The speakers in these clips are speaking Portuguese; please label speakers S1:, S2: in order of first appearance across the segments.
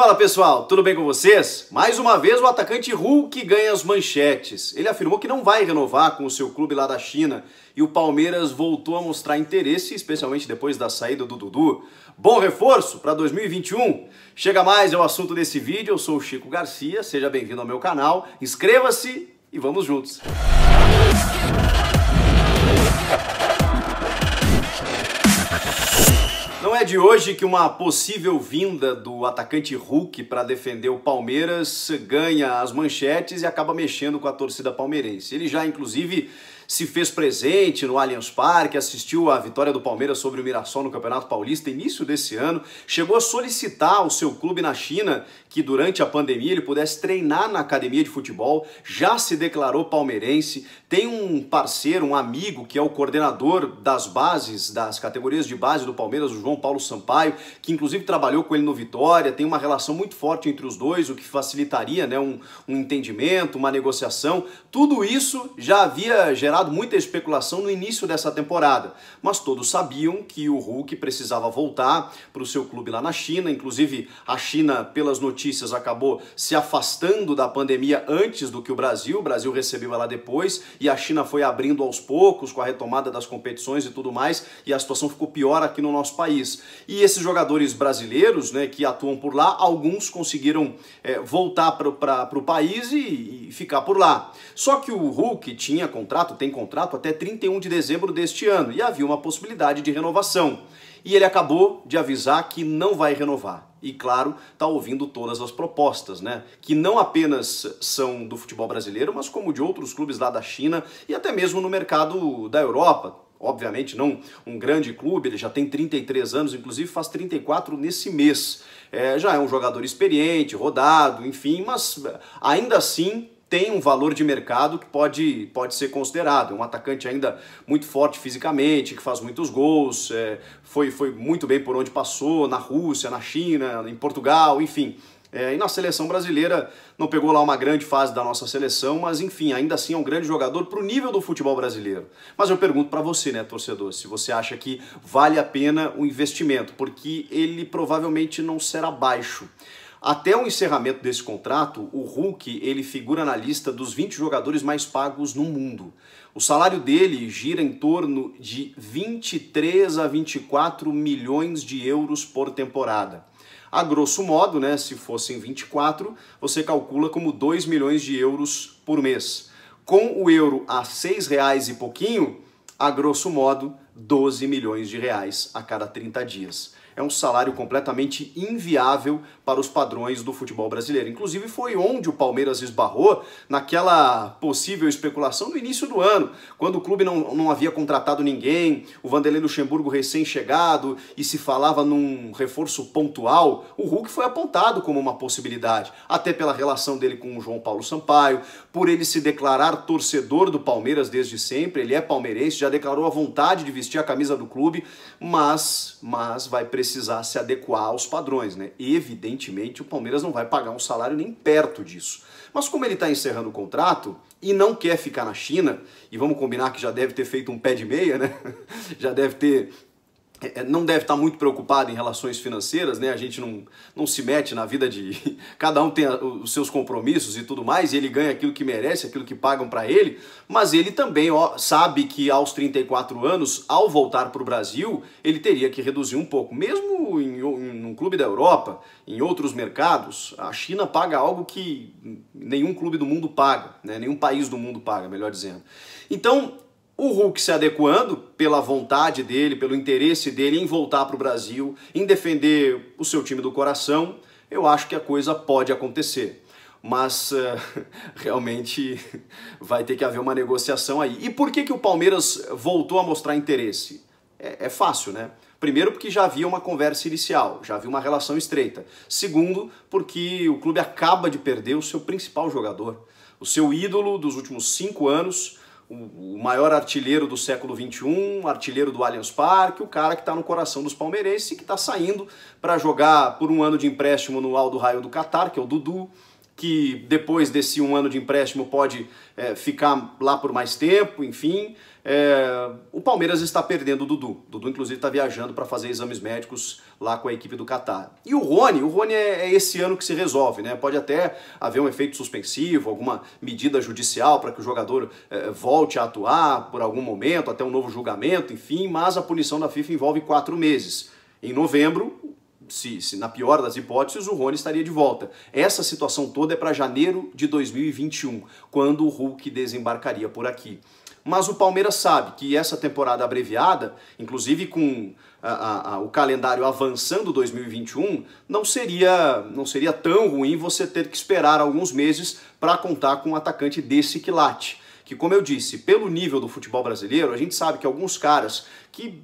S1: Fala pessoal, tudo bem com vocês? Mais uma vez o atacante Hulk ganha as manchetes. Ele afirmou que não vai renovar com o seu clube lá da China e o Palmeiras voltou a mostrar interesse, especialmente depois da saída do Dudu. Bom reforço para 2021. Chega mais, é o assunto desse vídeo. Eu sou o Chico Garcia, seja bem-vindo ao meu canal, inscreva-se e vamos juntos. Música é de hoje que uma possível vinda do atacante Hulk para defender o Palmeiras ganha as manchetes e acaba mexendo com a torcida palmeirense. Ele já, inclusive, se fez presente no Allianz Parque, assistiu à vitória do Palmeiras sobre o Mirassol no Campeonato Paulista, início desse ano, chegou a solicitar ao seu clube na China que durante a pandemia ele pudesse treinar na academia de futebol, já se declarou palmeirense, tem um parceiro, um amigo que é o coordenador das bases, das categorias de base do Palmeiras, o João Paulo Sampaio, que inclusive trabalhou com ele no Vitória, tem uma relação muito forte entre os dois, o que facilitaria né, um, um entendimento, uma negociação. Tudo isso já havia gerado muita especulação no início dessa temporada, mas todos sabiam que o Hulk precisava voltar para o seu clube lá na China. Inclusive, a China, pelas notícias, acabou se afastando da pandemia antes do que o Brasil. O Brasil recebeu ela depois e a China foi abrindo aos poucos com a retomada das competições e tudo mais, e a situação ficou pior aqui no nosso país. E esses jogadores brasileiros né, que atuam por lá, alguns conseguiram é, voltar para o país e, e ficar por lá. Só que o Hulk tinha contrato, tem contrato até 31 de dezembro deste ano e havia uma possibilidade de renovação. E ele acabou de avisar que não vai renovar. E claro, está ouvindo todas as propostas, né? Que não apenas são do futebol brasileiro, mas como de outros clubes lá da China e até mesmo no mercado da Europa. Obviamente, não um grande clube, ele já tem 33 anos, inclusive faz 34 nesse mês. É, já é um jogador experiente, rodado, enfim, mas eh, ainda assim tem um valor de mercado que pode, pode ser considerado. Um atacante ainda muito forte fisicamente, que faz muitos gols, é, foi, foi muito bem por onde passou, na Rússia, na China, em Portugal, enfim. É, e na seleção brasileira não pegou lá uma grande fase da nossa seleção, mas enfim, ainda assim é um grande jogador para o nível do futebol brasileiro. Mas eu pergunto para você, né, torcedor, se você acha que vale a pena o investimento, porque ele provavelmente não será baixo. Até o encerramento desse contrato, o Hulk ele figura na lista dos 20 jogadores mais pagos no mundo. O salário dele gira em torno de 23 a 24 milhões de euros por temporada. A grosso modo, né, se fossem 24, você calcula como 2 milhões de euros por mês. Com o euro a 6 reais e pouquinho, a grosso modo, 12 milhões de reais a cada 30 dias é um salário completamente inviável para os padrões do futebol brasileiro. Inclusive foi onde o Palmeiras esbarrou naquela possível especulação no início do ano, quando o clube não, não havia contratado ninguém, o Vanderlei Luxemburgo recém-chegado e se falava num reforço pontual, o Hulk foi apontado como uma possibilidade, até pela relação dele com o João Paulo Sampaio, por ele se declarar torcedor do Palmeiras desde sempre, ele é palmeirense, já declarou a vontade de vestir a camisa do clube, mas, mas vai precisar precisar se adequar aos padrões, né? Evidentemente, o Palmeiras não vai pagar um salário nem perto disso. Mas como ele está encerrando o contrato e não quer ficar na China, e vamos combinar que já deve ter feito um pé de meia, né? Já deve ter eh, não deve estar muito preocupado em relações financeiras, né? A gente não, não se mete na vida de. Cada um tem os seus compromissos e tudo mais, e ele ganha aquilo que merece, aquilo que pagam para ele, mas ele também ó, sabe que aos 34 anos, ao voltar para o Brasil, ele teria que reduzir um pouco. Mesmo em, em um clube da Europa, em outros mercados, a China paga algo que nenhum clube do mundo paga, né? nenhum país do mundo paga, melhor dizendo. Então, o Hulk se adequando pela vontade dele, pelo interesse dele em voltar para o Brasil, em defender o seu time do coração, eu acho que a coisa pode acontecer. Mas uh, realmente vai ter que haver uma negociação aí. E por que, que o Palmeiras voltou a mostrar interesse? É, é fácil, né? Primeiro, porque já havia uma conversa inicial, já havia uma relação estreita. Segundo, porque o clube acaba de perder o seu principal jogador, o seu ídolo dos últimos cinco anos o maior artilheiro do século XXI, artilheiro do Allianz Parque, o cara que está no coração dos palmeirenses e que está saindo para jogar por um ano de empréstimo no Aldo Raio do Catar, que é o Dudu que depois desse um ano de empréstimo pode é, ficar lá por mais tempo, enfim. É, o Palmeiras está perdendo o Dudu. Dudu, inclusive, está viajando para fazer exames médicos lá com a equipe do Catar. E o Rony, o Rony é, é, esse ano que se resolve, né? Pode até haver um efeito suspensivo, alguma medida judicial para que o jogador é, volte a atuar por algum momento, até um novo julgamento, enfim, mas a punição da FIFA envolve quatro meses. Em novembro, se, se, na pior das hipóteses, o Rony estaria de volta. Essa situação toda é para janeiro de 2021, quando o Hulk desembarcaria por aqui. Mas o Palmeiras sabe que essa temporada abreviada, inclusive com a, a, a, o calendário avançando 2021, não seria, não seria tão ruim você ter que esperar alguns meses para contar com um atacante desse quilate que, como eu disse, pelo nível do futebol brasileiro, a gente sabe que alguns caras que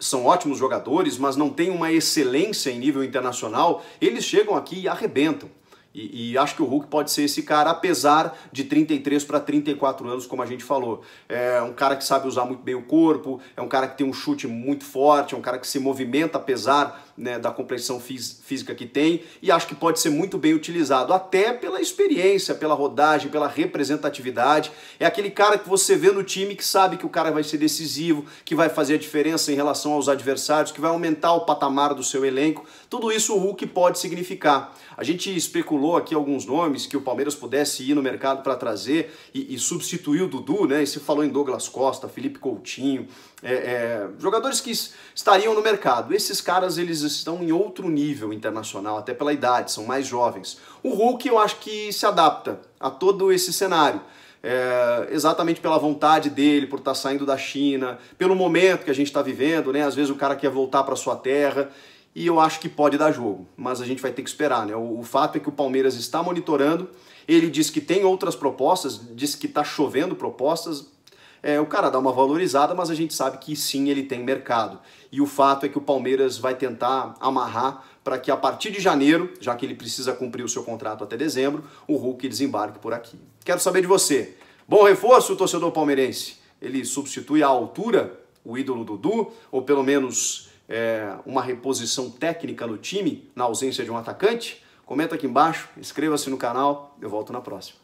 S1: são ótimos jogadores, mas não têm uma excelência em nível internacional, eles chegam aqui e arrebentam. E, e, acho que o Hulk pode ser esse cara, apesar de 33 para 34 anos, como a gente falou. É um cara que sabe usar muito bem o corpo, é um cara que tem um chute muito forte, é um cara que se movimenta apesar né, da compreensão física que tem e acho que pode ser muito bem utilizado, até pela experiência, pela rodagem, pela representatividade. É aquele cara que você vê no time que sabe que o cara vai ser decisivo, que vai fazer a diferença em relação aos adversários, que vai aumentar o patamar do seu elenco. Tudo isso o Hulk pode significar. A gente especulou aqui alguns nomes que o Palmeiras pudesse ir no mercado para trazer e, e substituir o Dudu, né? E se falou em Douglas Costa, Felipe Coutinho, é, é, jogadores que estariam no mercado. Esses caras eles estão em outro nível internacional, até pela idade, são mais jovens. O Hulk eu acho que se adapta a todo esse cenário. É, exatamente pela vontade dele, por estar tá saindo da China, pelo momento que a gente está vivendo, né? Às vezes o cara quer voltar para sua terra e eu acho que pode dar jogo, mas a gente vai ter que esperar, né? O, o fato é que o Palmeiras está monitorando, ele diz que tem outras propostas, diz que está chovendo propostas, é, o cara dá é uma valorizada, mas a gente sabe que sim, ele tem mercado. E o fato é que o Palmeiras vai tentar amarrar para que a partir de janeiro, já que ele precisa cumprir o seu contrato até dezembro, o Hulk desembarque por aqui. Quero saber de você. Bom reforço, torcedor palmeirense. Ele substitui à altura o ídolo Dudu, ou pelo menos é, uma reposição técnica no time, na ausência de um atacante? Comenta aqui embaixo, inscreva-se no canal, eu volto na próxima.